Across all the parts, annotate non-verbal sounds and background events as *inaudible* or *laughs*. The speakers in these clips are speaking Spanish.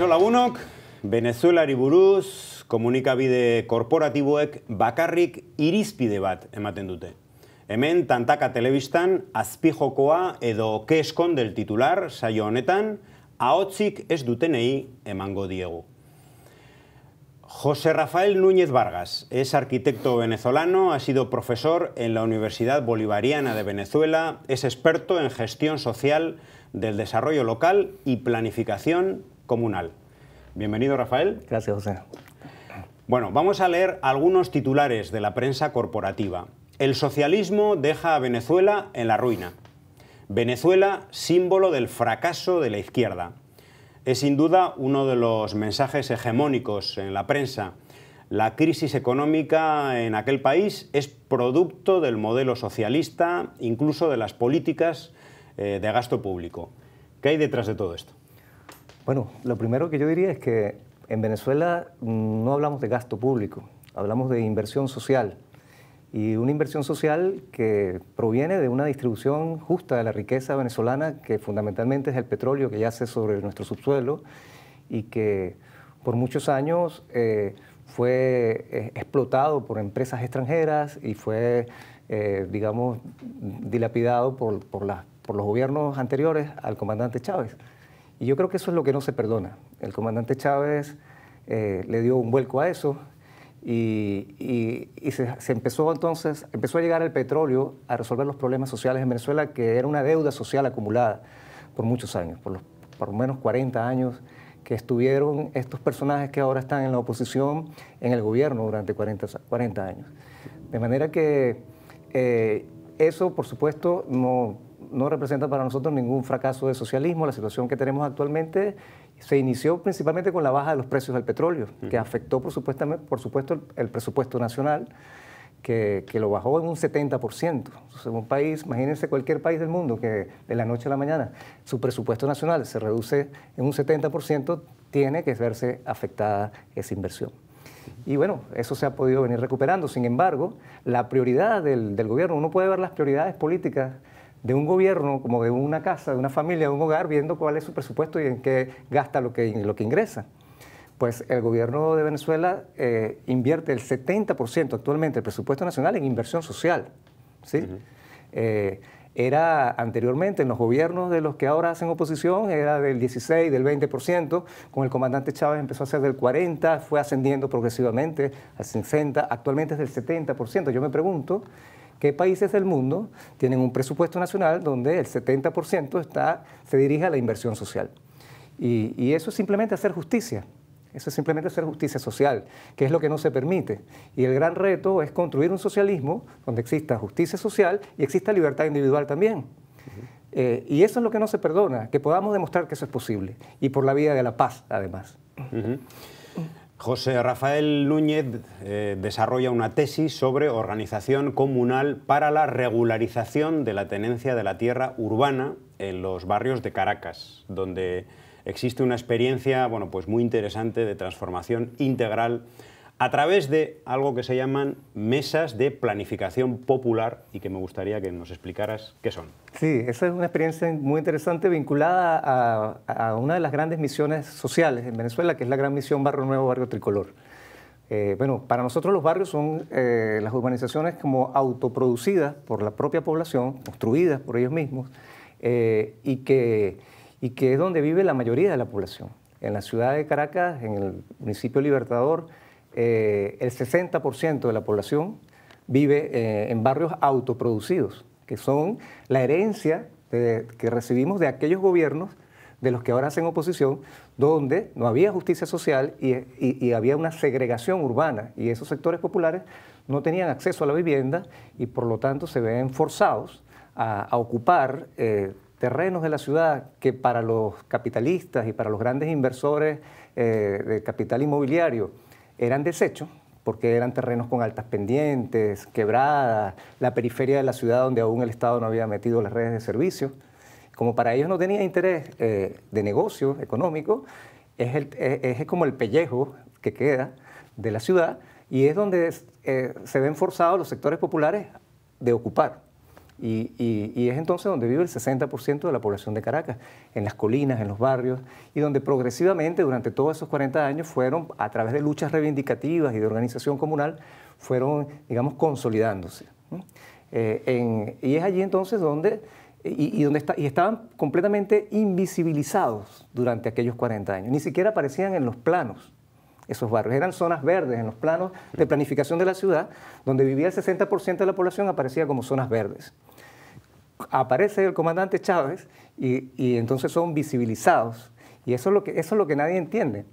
Kaixo lagunok, Venezuelari buruz, komunikabide korporatiboek bakarrik irizpide bat ematen dute. Hemen, tantaka telebistan, azpijokoa edo ke del titular, saio honetan, ahotzik ez dutenei emango diegu. José Rafael Núñez Vargas es arquitecto venezolano, ha sido profesor en la Universidad Bolivariana de Venezuela, es experto en gestión social del desarrollo local y planificación comunal. Bienvenido, Rafael. Gracias, José. Bueno, vamos a leer algunos titulares de la prensa corporativa. El socialismo deja a Venezuela en la ruina. Venezuela, símbolo del fracaso de la izquierda. Es sin duda uno de los mensajes hegemónicos en la prensa. La crisis económica en aquel país es producto del modelo socialista, incluso de las políticas eh, de gasto público. ¿Qué hay detrás de todo esto? Bueno, lo primero que yo diría es que en Venezuela mm, no hablamos de gasto público, hablamos de inversión social. Y una inversión social que proviene de una distribución justa de la riqueza venezolana, que fundamentalmente es el petróleo que yace sobre nuestro subsuelo y que por muchos años eh, fue eh, explotado por empresas extranjeras y fue, eh, digamos, dilapidado por los gobiernos anteriores al comandante Chávez. Y yo creo que eso es lo que no se perdona. El comandante Chávez eh, le dio un vuelco a eso y, se, empezó entonces, empezó a llegar el petróleo a resolver los problemas sociales en Venezuela, que era una deuda social acumulada por muchos años, por, los, por lo menos 40 años que estuvieron estos personajes que ahora están en la oposición, en el gobierno durante 40, 40 años. De manera que eh, eso, por supuesto, no, no representa para nosotros ningún fracaso de socialismo. La situación que tenemos actualmente se inició principalmente con la baja de los precios del petróleo, que afectó por, supuesto, por supuesto el, presupuesto nacional. Que, lo bajó en un 70%. un país, imagínense cualquier país del mundo que de la noche a la mañana su presupuesto nacional se reduce en un 70%, tiene que verse afectada esa inversión. Y bueno, eso se ha podido venir recuperando. Sin embargo, la prioridad del, del gobierno, uno puede ver las prioridades políticas de un gobierno, como de una casa, de una familia, de un hogar, viendo cuál es su presupuesto y en qué gasta lo que, lo que ingresa. Pues el gobierno de Venezuela eh, invierte el 70% actualmente del presupuesto nacional en inversión social. ¿sí? Eh, era anteriormente en los gobiernos de los que ahora hacen oposición, era del 16, del 20%, con el comandante Chávez empezó a ser del 40, fue ascendiendo progresivamente al 60, actualmente es del 70%. Yo me pregunto, qué países del mundo tienen un presupuesto nacional donde el 70% está, se dirige a la inversión social. Y, eso es simplemente hacer justicia. Eso es simplemente hacer justicia social, que es lo que no se permite. Y el gran reto es construir un socialismo donde exista justicia social y exista libertad individual también. Eh, y eso es lo que no se perdona, que podamos demostrar que eso es posible, y por la vida de la paz, además. José Rafael Núñez eh, desarrolla una tesis sobre organización comunal para la regularización de la tenencia de la tierra urbana en los barrios de Caracas, donde existe una experiencia bueno, pues muy interesante de transformación integral a través de algo que se llaman mesas de planificación popular y que me gustaría que nos explicaras qué son. Sí, esa es una experiencia muy interesante vinculada a, una de las grandes misiones sociales en Venezuela, que es la gran misión Barrio Nuevo, Barrio Tricolor. Eh, bueno, para nosotros los barrios son eh, las urbanizaciones como autoproducidas por la propia población, construidas por ellos mismos, eh, y, que, y que es donde vive la mayoría de la población. En la ciudad de Caracas, en el municipio Libertador, eh, el 60% de la población vive eh, en barrios autoproducidos, que son la herencia que recibimos de aquellos gobiernos de los que ahora hacen oposición, donde no había justicia social y, había una segregación urbana y esos sectores populares no tenían acceso a la vivienda y por lo tanto se ven forzados a, ocupar eh, terrenos de la ciudad que para los capitalistas y para los grandes inversores de capital inmobiliario eran desechos, porque eran terrenos con altas pendientes, quebradas, la periferia de la ciudad donde aún el Estado no había metido las redes de servicio. Como para ellos no tenía interés eh, de negocio económico, eh, es, es, como el pellejo que queda de la ciudad y es donde eh, se ven forzados los sectores populares de ocupar. Y, es entonces donde vive el 60% de la población de Caracas, en las colinas, en los barrios, y donde progresivamente durante todos esos 40 años fueron, a través de luchas reivindicativas y de organización comunal, fueron, digamos, consolidándose. Eh, y es allí entonces donde, y, donde está, y estaban completamente invisibilizados durante aquellos 40 años, ni siquiera aparecían en los planos esos barrios. Eran zonas verdes en los planos de planificación de la ciudad, donde vivía el 60% de la población, aparecía como zonas verdes aparece el comandante Chávez y, entonces son visibilizados. Y eso es, lo que, eso es lo que nadie entiende.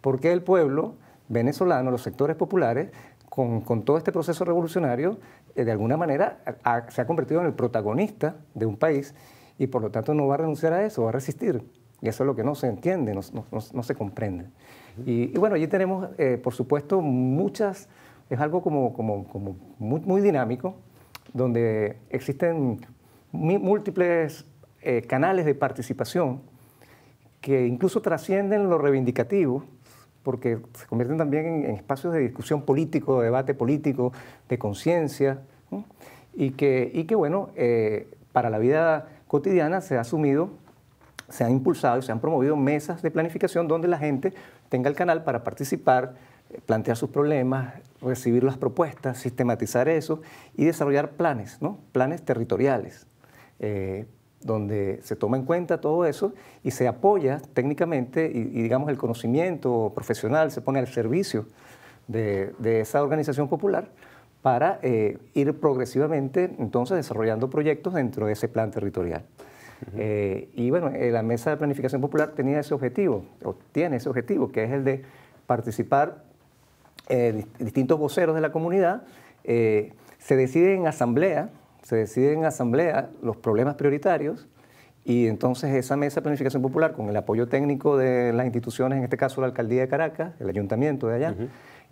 Porque el pueblo venezolano, los sectores populares, con, todo este proceso revolucionario, eh, de alguna manera se ha convertido en el protagonista de un país y por lo tanto no va a renunciar a eso, va a resistir. Y eso es lo que no se entiende, no, se comprende. Y, bueno, allí tenemos, eh, por supuesto, muchas, es algo como, como, muy, muy dinámico, donde existen múltiples eh, canales de participación que incluso trascienden lo reivindicativo, porque se convierten también en, espacios de discusión político, de debate político, de conciencia, y, que, y que, bueno, eh, para la vida cotidiana se ha asumido, se han impulsado y se han promovido mesas de planificación donde la gente tenga el canal para participar, eh, plantear sus problemas, recibir las propuestas, sistematizar eso y desarrollar planes, ¿no? planes territoriales. Eh, donde se toma en cuenta todo eso y se apoya técnicamente y, digamos el conocimiento profesional se pone al servicio de, esa organización popular para eh, ir progresivamente entonces desarrollando proyectos dentro de ese plan territorial. Eh, y bueno, la Mesa de Planificación Popular tenía ese objetivo, o tiene ese objetivo, que es el de participar distintos voceros de la comunidad, se decide en asamblea, se deciden en asamblea los problemas prioritarios y entonces esa mesa de planificación popular, con el apoyo técnico de las instituciones, en este caso la alcaldía de Caracas, el ayuntamiento de allá,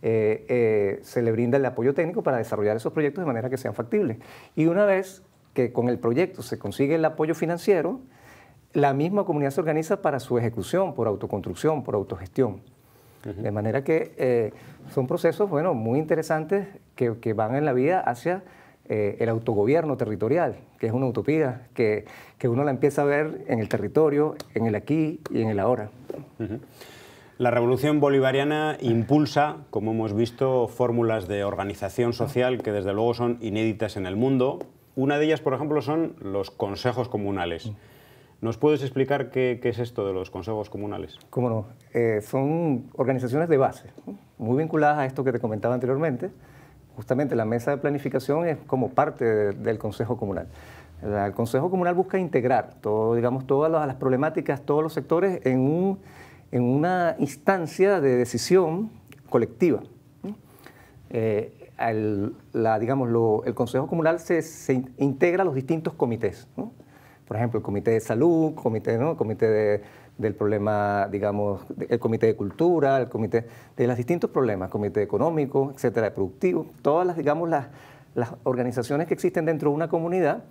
eh, eh, se le brinda el apoyo técnico para desarrollar esos proyectos de manera que sean factibles. Y una vez que con el proyecto se consigue el apoyo financiero, la misma comunidad se organiza para su ejecución, por autoconstrucción, por autogestión. De manera que eh, son procesos, bueno, muy interesantes que, que van en la vida hacia eh, el autogobierno territorial, que es una utopía, que, uno la empieza a ver en el territorio, en el aquí y en el ahora. La revolución bolivariana impulsa, como hemos visto, fórmulas de organización social que desde luego son inéditas en el mundo. Una de ellas, por ejemplo, son los consejos comunales. ¿Nos puedes explicar qué, es esto de los consejos comunales? Cómo no. Eh, son organizaciones de base, muy vinculadas a esto que te comentaba anteriormente, justamente la mesa de planificación es como parte del Consejo Comunal. El Consejo Comunal busca integrar digamos, todas las, problemáticas, todos los sectores en, una instancia de decisión colectiva. el, eh, la, el Consejo Comunal se, integra a los distintos comités. Por ejemplo, el Comité de Salud, comité, ¿no? comité de del problema, digamos, el comité de cultura, el comité de los distintos problemas, comité económico, etcétera, productivo, todas las, digamos, las, organizaciones que existen dentro de una comunidad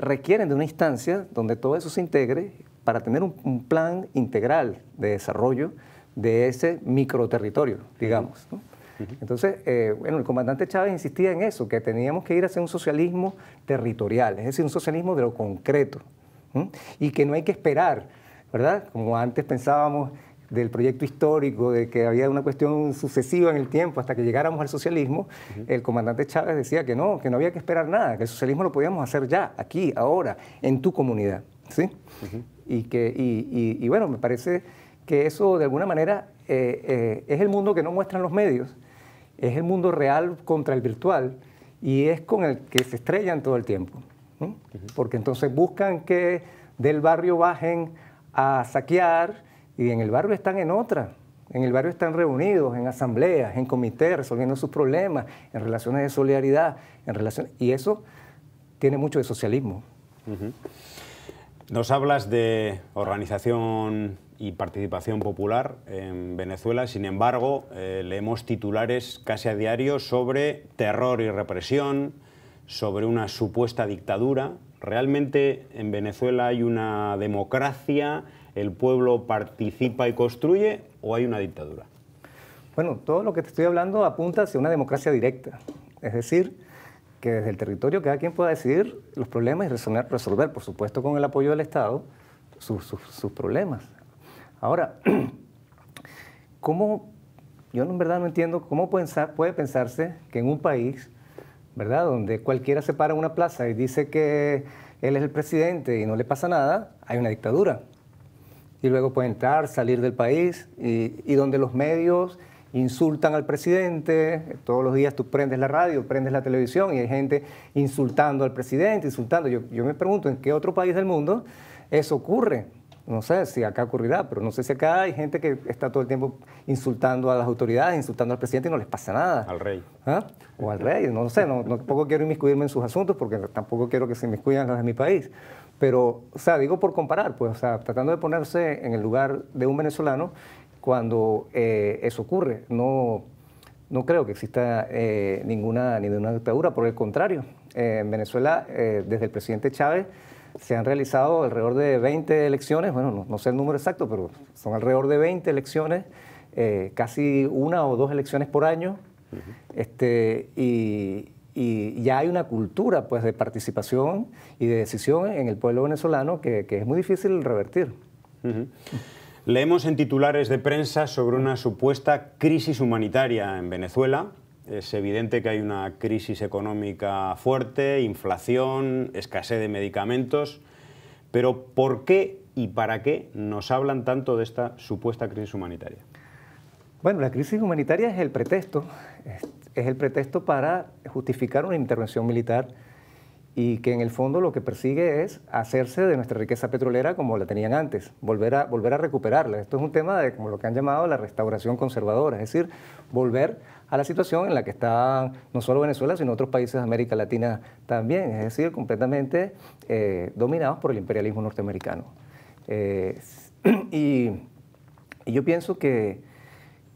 requieren de una instancia donde todo eso se integre para tener un, plan integral de desarrollo de ese microterritorio, digamos. Entonces, eh, bueno, el comandante Chávez insistía en eso, que teníamos que ir hacia un socialismo territorial, es decir, un socialismo de lo concreto, y que no hay que esperar ¿verdad? Como antes pensábamos del proyecto histórico, de que había una cuestión sucesiva en el tiempo hasta que llegáramos al socialismo, el comandante Chávez decía que no, que no había que esperar nada, que el socialismo lo podíamos hacer ya, aquí, ahora, en tu comunidad. ¿sí? y, que, y, bueno, me parece que eso de alguna manera eh, eh, es el mundo que no muestran los medios, es el mundo real contra el virtual y es con el que se estrellan todo el tiempo, porque entonces buscan que del barrio bajen a saquear y en el barrio están en otra. En el barrio están reunidos, en asambleas, en comités, resolviendo sus problemas, en relaciones de solidaridad, en Y eso tiene mucho de socialismo. Nos hablas de organización y participación popular en Venezuela, sin embargo, eh, leemos titulares casi a diario sobre terror y represión, sobre una supuesta dictadura. Realmente en Venezuela hay una democracia, el pueblo participa y construye o hay una dictadura. Bueno, todo lo que te estoy hablando apunta hacia una democracia directa, es decir, que desde el territorio cada quien pueda decidir los problemas y resolver, resolver por supuesto con el apoyo del Estado, sus, problemas. Ahora, *clears throat* ¿cómo, yo en verdad no entiendo cómo puede pensarse que en un país ¿verdad? Donde cualquiera se para en una plaza y dice que él es el presidente y no le pasa nada, hay una dictadura. Y luego puede entrar, salir del país y, donde los medios insultan al presidente, todos los días tú prendes la radio, prendes la televisión y hay gente insultando al presidente, insultando. yo me pregunto, ¿en qué otro país del mundo eso ocurre? no sé si acá ocurrirá, pero no sé si acá hay gente que está todo el tiempo insultando a las autoridades, insultando al presidente y no les pasa nada. Al rey. ¿Ah? O al rey, no sé, no, tampoco quiero inmiscuirme en sus asuntos porque tampoco quiero que se inmiscuyan las de mi país. Pero, o sea, digo por comparar, pues, o sea, tratando de ponerse en el lugar de un venezolano cuando eh, eso ocurre. No, no creo que exista eh, ninguna, una dictadura, por el contrario. Eh, en Venezuela, desde el presidente Chávez, se han realizado alrededor de 20 elecciones, bueno, no, sé el número exacto, pero son alrededor de 20 elecciones, eh, casi una o dos elecciones por año, este, y, ya hay una cultura pues, de participación y de decisión en el pueblo venezolano que, es muy difícil revertir. Leemos en titulares de prensa sobre una supuesta crisis humanitaria en Venezuela es evidente que hay una crisis económica fuerte, inflación, escasez de medicamentos, pero ¿por qué y para qué nos hablan tanto de esta supuesta crisis humanitaria? Bueno, la crisis humanitaria es el pretexto, es el pretexto para justificar una intervención militar y que en el fondo lo que persigue es hacerse de nuestra riqueza petrolera como la tenían antes, volver a, volver a recuperarla. Esto es un tema de como lo que han llamado la restauración conservadora, es decir, volver a la situación en la que están no solo Venezuela, sino otros países de América Latina también, es decir, completamente eh, dominados por el imperialismo norteamericano. Eh, *clears throat* y, yo pienso que,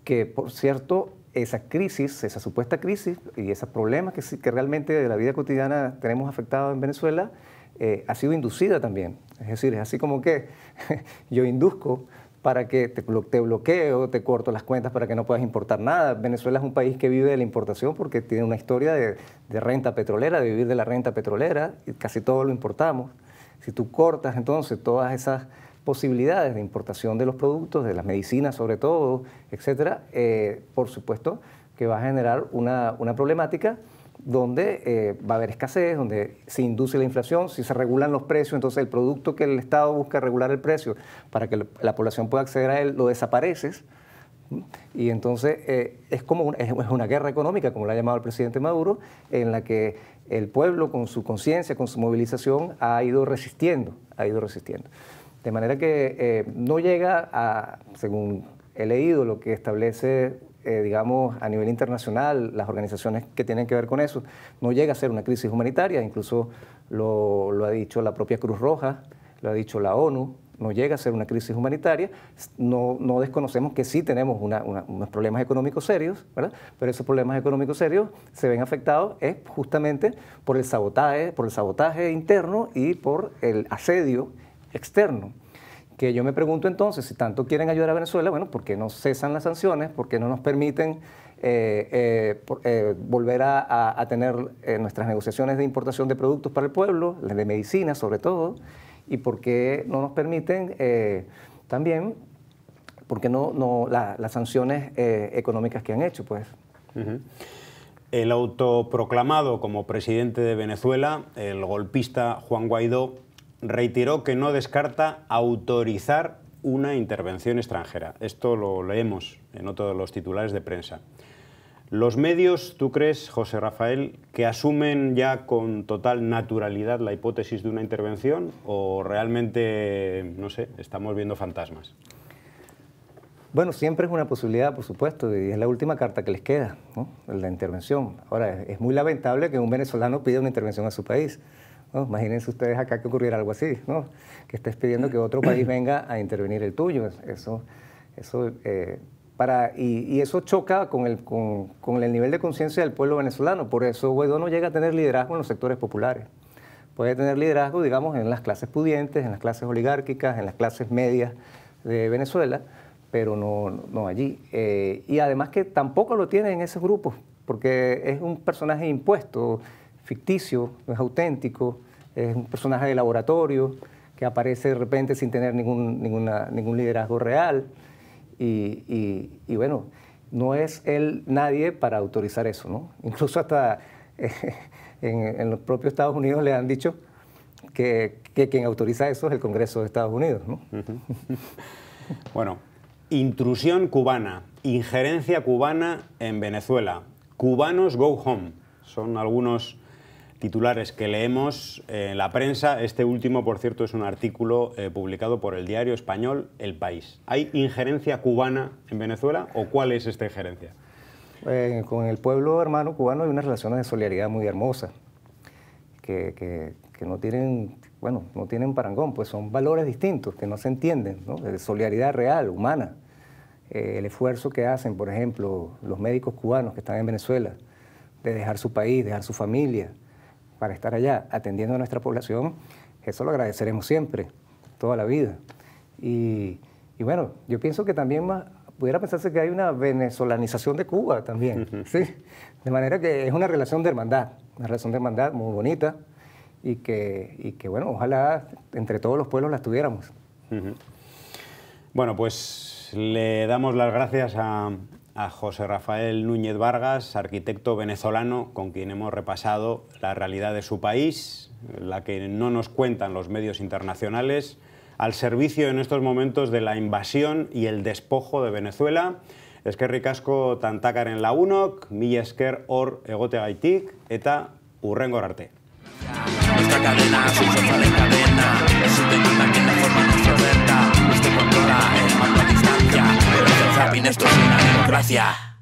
que, por cierto, esa crisis, esa supuesta crisis y esos problemas que, que realmente de la vida cotidiana tenemos afectados en Venezuela, eh, ha sido inducida también. Es decir, es así como que *laughs* yo induzco para que te, te bloqueo, te corto las cuentas para que no puedas importar nada. Venezuela es un país que vive de la importación porque tiene una historia de, renta petrolera, de vivir de la renta petrolera, y casi todo lo importamos. Si tú cortas entonces todas esas posibilidades de importación de los productos, de las medicinas sobre todo, etcétera, eh, por supuesto que va a generar una, una problemática donde eh, va a haber escasez, donde se induce la inflación, si se regulan los precios, entonces el producto que el Estado busca regular el precio para que la población pueda acceder a él, lo desapareces. Y entonces eh, es como una, guerra económica, como la ha llamado el presidente Maduro, en la que el pueblo con su conciencia, con su movilización, ha ido resistiendo, ha ido resistiendo. De manera que eh, no llega a, según he leído, lo que establece eh, digamos, a nivel internacional, las organizaciones que tienen que ver con eso, no llega a ser una crisis humanitaria, incluso lo, ha dicho la propia Cruz Roja, lo ha dicho la ONU, no llega a ser una crisis humanitaria, no, no desconocemos que sí tenemos unos problemas económicos serios, ¿verdad? pero esos problemas económicos serios se ven afectados es justamente por el sabotaje, por el sabotaje interno y por el asedio externo que yo me pregunto entonces, si tanto quieren ayudar a Venezuela, bueno, ¿por qué no cesan las sanciones? ¿Por qué no nos permiten eh, eh, eh, volver a, tener nuestras negociaciones de importación de productos para el pueblo, las de medicina sobre todo? ¿Y por qué no nos permiten también, porque no, no las sanciones económicas que han hecho? pues? El autoproclamado como presidente de Venezuela, el golpista Juan Guaidó, reiteró que no descarta autorizar una intervención extranjera. Esto lo leemos en otro de los titulares de prensa. Los medios, ¿tú crees, José Rafael, que asumen ya con total naturalidad la hipótesis de una intervención o realmente, no sé, estamos viendo fantasmas? Bueno, siempre es una posibilidad, por supuesto, y es la última carta que les queda, la intervención. Ahora, es muy lamentable que un venezolano pida una intervención a su país. Imagínense ustedes acá que ocurriera algo así, ¿no? que estés pidiendo que otro país venga a intervenir el tuyo. Eso, eso, eh, para, y, eso choca con el, con, el nivel de conciencia del pueblo venezolano. Por eso Guaidó no llega a tener liderazgo en los sectores populares. Puede tener liderazgo, digamos, en las clases pudientes, en las clases oligárquicas, en las clases medias de Venezuela, pero no, no allí. Eh, y además que tampoco lo tiene en esos grupos, porque es un personaje impuesto ficticio, no es auténtico, es un personaje de laboratorio que aparece de repente sin tener ningún, ningún liderazgo real. Y, bueno, no es él nadie para autorizar eso, ¿no? Incluso hasta eh, en, los propios Estados Unidos le han dicho que, quien autoriza eso es el Congreso de Estados Unidos, bueno, intrusión cubana, injerencia cubana en Venezuela, cubanos go home, son algunos titulares que leemos en la prensa. Este último, por cierto, es un artículo eh, publicado por el diario español El País. ¿Hay injerencia cubana en Venezuela o cuál es esta injerencia? Eh, con el pueblo hermano cubano hay unas relaciones de solidaridad muy hermosas, que, no tienen, bueno, no tienen parangón, pues son valores distintos que no se entienden, De solidaridad real, humana. Eh, el esfuerzo que hacen, por ejemplo, los médicos cubanos que están en Venezuela, de dejar su país, dejar su familia, para estar allá atendiendo a nuestra población, eso lo agradeceremos siempre, toda la vida. Y, bueno, yo pienso que también más, pudiera pensarse que hay una venezolanización de Cuba también, ¿sí? De manera que es una relación de hermandad, una relación de hermandad muy bonita y que, que bueno, ojalá entre todos los pueblos la tuviéramos. Bueno, pues le damos las gracias a, a José Rafael Núñez Vargas, arquitecto venezolano con quien hemos repasado la realidad de su país, la que no nos cuentan los medios internacionales, al servicio en estos momentos de la invasión y el despojo de Venezuela. tantácar en la UNOC, mila esker egote egoteagaitik eta urrengor arte. cadena, Zapping esto es una democracia.